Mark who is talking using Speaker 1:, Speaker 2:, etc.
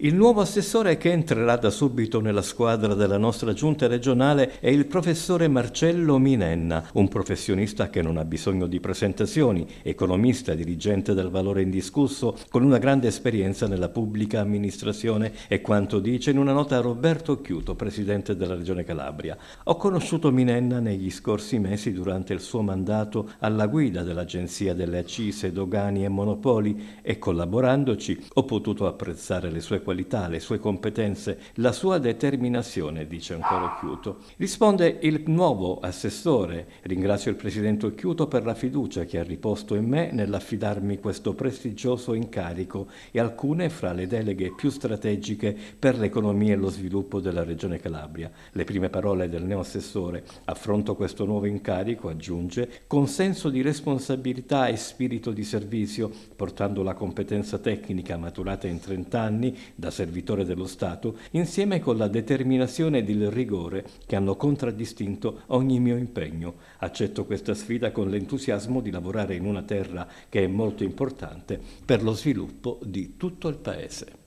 Speaker 1: Il nuovo assessore che entrerà da subito nella squadra della nostra giunta regionale è il professore Marcello Minenna, un professionista che non ha bisogno di presentazioni, economista, dirigente del valore indiscusso, con una grande esperienza nella pubblica amministrazione e quanto dice in una nota a Roberto Chiuto, presidente della Regione Calabria. Ho conosciuto Minenna negli scorsi mesi durante il suo mandato alla guida dell'Agenzia delle Accise, Dogani e Monopoli e collaborandoci ho potuto apprezzare le sue qualità qualità, le sue competenze, la sua determinazione, dice ancora Occhiuto. Risponde il nuovo assessore. Ringrazio il presidente Occhiuto per la fiducia che ha riposto in me nell'affidarmi questo prestigioso incarico e alcune fra le deleghe più strategiche per l'economia e lo sviluppo della Regione Calabria. Le prime parole del neo assessore, affronto questo nuovo incarico, aggiunge, con senso di responsabilità e spirito di servizio, portando la competenza tecnica maturata in 30 anni da servitore dello Stato, insieme con la determinazione ed il rigore che hanno contraddistinto ogni mio impegno. Accetto questa sfida con l'entusiasmo di lavorare in una terra che è molto importante per lo sviluppo di tutto il Paese.